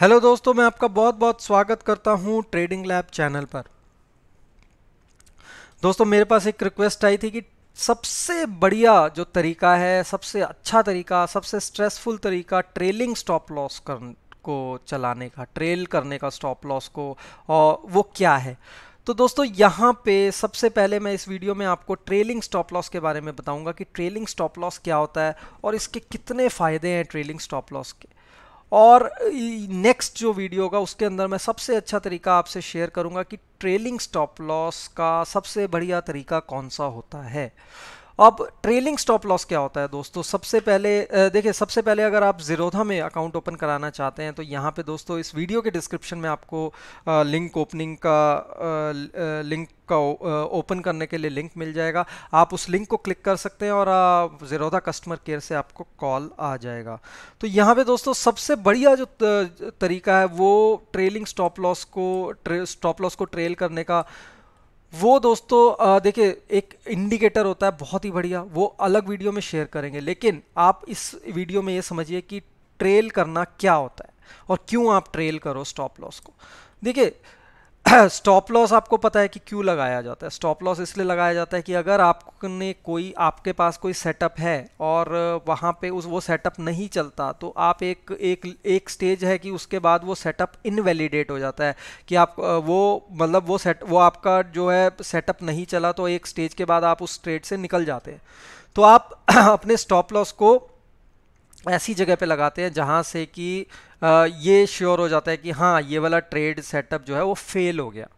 hello दोस्तों मैं आपका बहुत बहुत स्वागत करता हूं ट्रेडिंग लैब चैनल पर दोस्तों मेरे पास एक रिक्वेस्ट आई थी कि सबसे बढ़िया जो तरीका है सबसे अच्छा तरीका सबसे स्ट्रेसफुल तरीका ट्रेलिंग स्टॉप लॉस कर को चलाने का ट्रेल करने का स्टॉप लॉस को और वो क्या है तो दोस्तों यहाँ पे सबसे पहले मैं इस वीडियो में आपको ट्रेलिंग स्टॉप लॉस के बारे में बताऊंगा कि ट्रेलिंग स्टॉप लॉस क्या होता है और इसके कितने फ़ायदे हैं ट्रेलिंग स्टॉप लॉस के और नेक्स्ट जो वीडियो होगा उसके अंदर मैं सबसे अच्छा तरीका आपसे शेयर करूंगा कि ट्रेलिंग स्टॉप लॉस का सबसे बढ़िया तरीका कौन सा होता है अब ट्रेलिंग स्टॉप लॉस क्या होता है दोस्तों सबसे पहले देखिए सबसे पहले अगर आप जीरोधा में अकाउंट ओपन कराना चाहते हैं तो यहाँ पे दोस्तों इस वीडियो के डिस्क्रिप्शन में आपको लिंक ओपनिंग का लिंक का ओपन करने के लिए लिंक मिल जाएगा आप उस लिंक को क्लिक कर सकते हैं और ज़ीरोधा कस्टमर केयर से आपको कॉल आ जाएगा तो यहाँ पे दोस्तों सबसे बढ़िया जो तरीका है वो ट्रेलिंग स्टॉप लॉस को स्टॉप लॉस को ट्रेल करने का वो दोस्तों देखिए एक इंडिकेटर होता है बहुत ही बढ़िया वो अलग वीडियो में शेयर करेंगे लेकिन आप इस वीडियो में ये समझिए कि ट्रेल करना क्या होता है और क्यों आप ट्रेल करो स्टॉप लॉस को देखिए स्टॉप लॉस आपको पता है कि क्यों लगाया जाता है स्टॉप लॉस इसलिए लगाया जाता है कि अगर आपने कोई आपके पास कोई सेटअप है और वहाँ पे उस वो सेटअप नहीं चलता तो आप एक एक एक स्टेज है कि उसके बाद वो सेटअप इनवैलिडेट हो जाता है कि आप वो मतलब वो सेट वो आपका जो है सेटअप नहीं चला तो एक स्टेज के बाद आप उस स्टेट से निकल जाते हैं तो आप अपने स्टॉप लॉस को ऐसी जगह पे लगाते हैं जहाँ से कि ये श्योर हो जाता है कि हाँ ये वाला ट्रेड सेटअप जो है वो फेल हो गया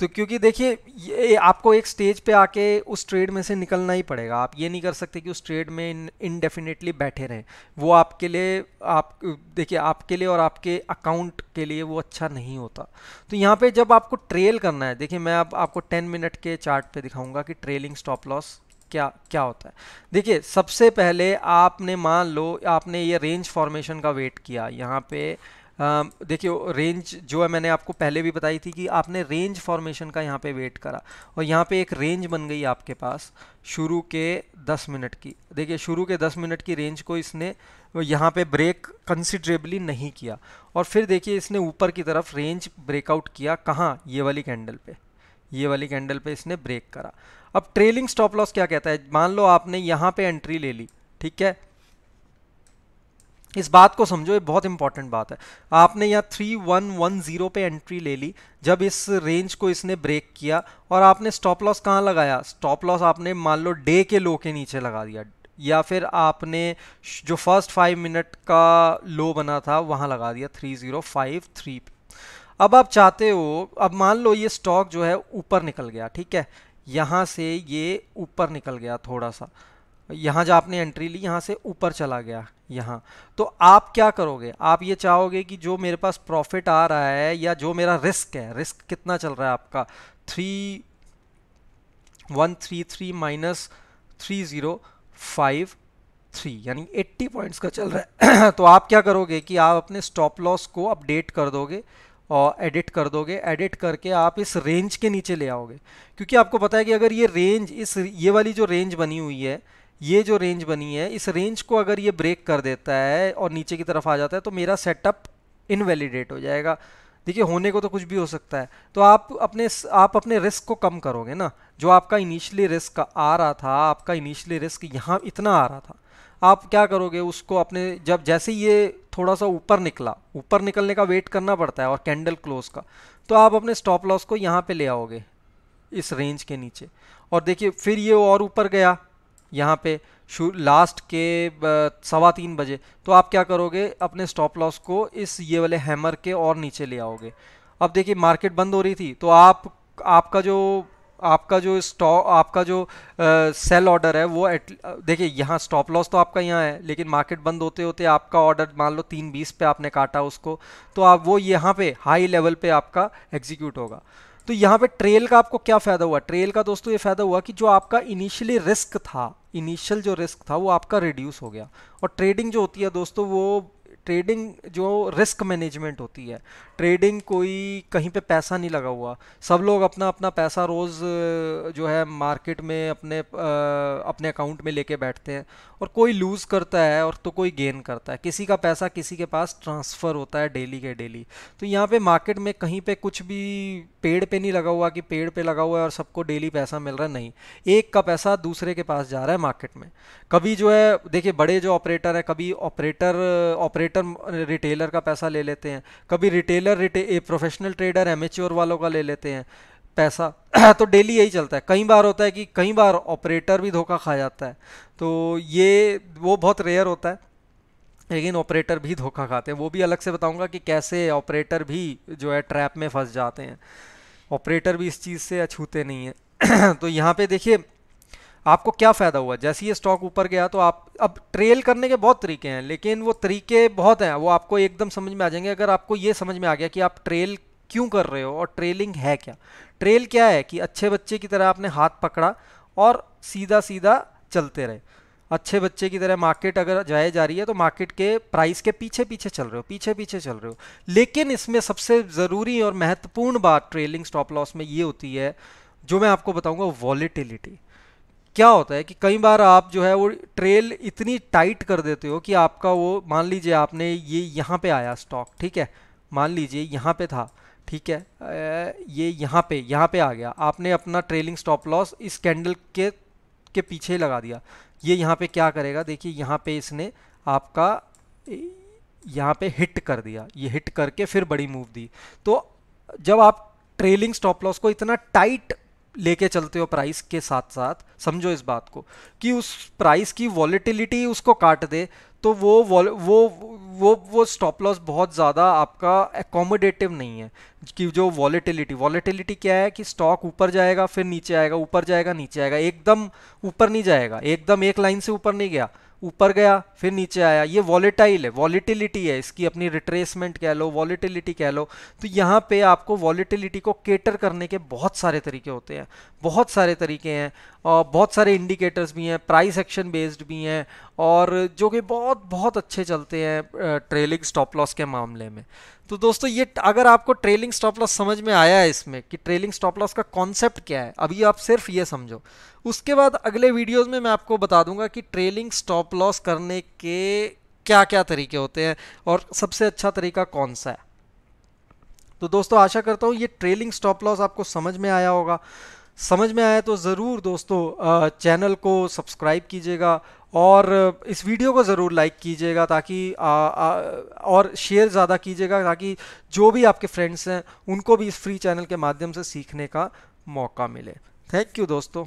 तो क्योंकि देखिए ये आपको एक स्टेज पे आके उस ट्रेड में से निकलना ही पड़ेगा आप ये नहीं कर सकते कि उस ट्रेड में इनडेफिनेटली बैठे रहें वो आपके लिए आप देखिए आपके लिए और आपके अकाउंट के लिए वो अच्छा नहीं होता तो यहाँ पे जब आपको ट्रेल करना है देखिए मैं अब आप, आपको 10 मिनट के चार्ट पे दिखाऊंगा कि ट्रेलिंग स्टॉप लॉस क्या क्या होता है देखिए सबसे पहले आपने मान लो आपने ये रेंज फॉर्मेशन का वेट किया यहाँ पे देखिए रेंज जो है मैंने आपको पहले भी बताई थी कि आपने रेंज फॉर्मेशन का यहाँ पे वेट करा और यहाँ पे एक रेंज बन गई आपके पास शुरू के 10 मिनट की देखिए शुरू के 10 मिनट की रेंज को इसने यहाँ पे ब्रेक कंसिडरेबली नहीं किया और फिर देखिए इसने ऊपर की तरफ रेंज ब्रेकआउट किया कहाँ ये वाली कैंडल पर ये वाली कैंडल पे इसने ब्रेक करा अब ट्रेलिंग स्टॉप लॉस क्या कहता है मान लो आपने यहाँ पे एंट्री ले ली ठीक है इस बात को समझो ये बहुत इंपॉर्टेंट बात है आपने यहाँ थ्री वन वन जीरो पे एंट्री ले ली जब इस रेंज को इसने ब्रेक किया और आपने स्टॉप लॉस कहाँ लगाया स्टॉप लॉस आपने मान लो डे के लो के नीचे लगा दिया या फिर आपने जो फर्स्ट फाइव मिनट का लो बना था वहाँ लगा दिया थ्री जीरो फाइव थ्री पे अब आप चाहते हो अब मान लो ये स्टॉक जो है ऊपर निकल गया ठीक है यहाँ से ये ऊपर निकल गया थोड़ा सा यहाँ जो आपने एंट्री ली यहाँ से ऊपर चला गया यहाँ तो आप क्या करोगे आप ये चाहोगे कि जो मेरे पास प्रॉफिट आ रहा है या जो मेरा रिस्क है रिस्क कितना चल रहा है आपका three one three three minus three zero five three यानी एट्टी पॉइंट्स का चल रहा है तो आप क्या करोगे कि आप अपने स्टॉप लॉस को अपडेट कर दोगे एडिट कर दोगे एडिट करके आप इस रेंज के नीचे ले आओगे क्योंकि आपको पता है कि अगर ये रेंज इस ये वाली जो रेंज बनी हुई है ये जो रेंज बनी है इस रेंज को अगर ये ब्रेक कर देता है और नीचे की तरफ आ जाता है तो मेरा सेटअप इनवेलीडेट हो जाएगा देखिए होने को तो कुछ भी हो सकता है तो आप अपने आप अपने रिस्क को कम करोगे ना जो आपका इनिशियली रिस्क आ रहा था आपका इनिशियली रिस्क यहाँ इतना आ रहा था आप क्या करोगे उसको अपने जब जैसे ये थोड़ा सा ऊपर निकला ऊपर निकलने का वेट करना पड़ता है और कैंडल क्लोज का तो आप अपने स्टॉप लॉस को यहाँ पे ले आओगे इस रेंज के नीचे और देखिए फिर ये और ऊपर गया यहाँ पे लास्ट के सवा तीन बजे तो आप क्या करोगे अपने स्टॉप लॉस को इस ये वाले हैमर के और नीचे ले आओगे अब देखिए मार्केट बंद हो रही थी तो आप आपका जो आपका जो स्टॉक आपका जो सेल ऑर्डर है वो एट देखिए यहाँ स्टॉप लॉस तो आपका यहाँ है लेकिन मार्केट बंद होते होते आपका ऑर्डर मान लो तीन बीस पे आपने काटा उसको तो आप वो यहाँ पे हाई लेवल पे आपका एग्जीक्यूट होगा तो यहाँ पे ट्रेल का आपको क्या फ़ायदा हुआ ट्रेल का दोस्तों ये फ़ायदा हुआ कि जो आपका इनिशियली रिस्क था इनिशियल जो रिस्क था वो आपका रिड्यूस हो गया और ट्रेडिंग जो होती है दोस्तों वो ट्रेडिंग जो रिस्क मैनेजमेंट होती है ट्रेडिंग कोई कहीं पे पैसा नहीं लगा हुआ सब लोग अपना अपना पैसा रोज़ जो है मार्केट में अपने अपने अकाउंट में लेके बैठते हैं और कोई लूज़ करता है और तो कोई गेन करता है किसी का पैसा किसी के पास ट्रांसफ़र होता है डेली के डेली तो यहाँ पे मार्केट में कहीं पे कुछ भी पेड़ पे नहीं लगा हुआ कि पेड़ पे लगा हुआ है और सबको डेली पैसा मिल रहा है नहीं एक का पैसा दूसरे के पास जा रहा है मार्केट में कभी जो है देखिए बड़े जो ऑपरेटर है कभी ऑपरेटर ऑपरेट रिटेलर रिटेलर का पैसा ले लेते हैं कभी रिटेलर रिटे प्रोफेशनल ट्रेडर एमेच्योर वालों का ले लेते हैं पैसा तो डेली यही चलता है कई बार होता है कि कई बार ऑपरेटर भी धोखा खा जाता है तो ये वो बहुत रेयर होता है लेकिन ऑपरेटर भी धोखा खाते हैं वो भी अलग से बताऊंगा कि कैसे ऑपरेटर भी जो है ट्रैप में फंस जाते हैं ऑपरेटर भी इस चीज़ से अछूते नहीं हैं तो यहाँ पे देखिए आपको क्या फ़ायदा हुआ जैसे ये स्टॉक ऊपर गया तो आप अब ट्रेल करने के बहुत तरीके हैं लेकिन वो तरीके बहुत हैं वो आपको एकदम समझ में आ जाएंगे अगर आपको ये समझ में आ गया कि आप ट्रेल क्यों कर रहे हो और ट्रेलिंग है क्या ट्रेल क्या है कि अच्छे बच्चे की तरह आपने हाथ पकड़ा और सीधा सीधा चलते रहे अच्छे बच्चे की तरह मार्केट अगर जाए जा रही है तो मार्केट के प्राइस के पीछे पीछे चल रहे हो पीछे पीछे चल रहे हो लेकिन इसमें सबसे ज़रूरी और महत्वपूर्ण बात ट्रेलिंग स्टॉप लॉस में ये होती है जो मैं आपको बताऊंगा वॉलीटिलिटी क्या होता है कि कई बार आप जो है वो ट्रेल इतनी टाइट कर देते हो कि आपका वो मान लीजिए आपने ये यहाँ पे आया स्टॉक ठीक है मान लीजिए यहाँ पे था ठीक है ये यहाँ पे यहाँ पे आ गया आपने अपना ट्रेलिंग स्टॉप लॉस इस कैंडल के के पीछे लगा दिया ये यहाँ पे क्या करेगा देखिए यहाँ पे इसने आपका यहाँ पे हिट कर दिया ये हिट करके फिर बड़ी मूव दी तो जब आप ट्रेलिंग स्टॉप लॉस को इतना टाइट लेके चलते हो प्राइस के साथ साथ समझो इस बात को कि उस प्राइस की वॉलिटिलिटी उसको काट दे तो वो वो वो वो स्टॉप लॉस बहुत ज़्यादा आपका एकोमोडेटिव नहीं है कि जो वॉलीटिलिटी वॉलीटिलिटी क्या है कि स्टॉक ऊपर जाएगा फिर नीचे आएगा ऊपर जाएगा नीचे आएगा एकदम ऊपर नहीं जाएगा एकदम एक लाइन से ऊपर नहीं गया ऊपर गया फिर नीचे आया ये वॉलेटाइल है वॉलीटिलिटी है इसकी अपनी रिट्रेसमेंट कह लो वॉलीटिलिटी कह लो तो यहाँ पे आपको वॉलीटिलिटी को केटर करने के बहुत सारे तरीके होते हैं बहुत सारे तरीके हैं और बहुत सारे इंडिकेटर्स भी हैं प्राइस एक्शन बेस्ड भी हैं और जो कि बहुत बहुत अच्छे चलते हैं ट्रेलिंग स्टॉप लॉस के मामले में तो दोस्तों ये अगर आपको ट्रेलिंग स्टॉप लॉस समझ में आया है इसमें कि ट्रेलिंग स्टॉप लॉस का कॉन्सेप्ट क्या है अभी आप सिर्फ ये समझो उसके बाद अगले वीडियोस में मैं आपको बता दूंगा कि ट्रेलिंग स्टॉप लॉस करने के क्या क्या तरीके होते हैं और सबसे अच्छा तरीका कौन सा है तो दोस्तों आशा करता हूँ ये ट्रेलिंग स्टॉप लॉस आपको समझ में आया होगा समझ में आया तो ज़रूर दोस्तों चैनल को सब्सक्राइब कीजिएगा और इस वीडियो को ज़रूर लाइक कीजिएगा ताकि आ, आ, और शेयर ज़्यादा कीजिएगा ताकि जो भी आपके फ्रेंड्स हैं उनको भी इस फ्री चैनल के माध्यम से सीखने का मौका मिले थैंक यू दोस्तों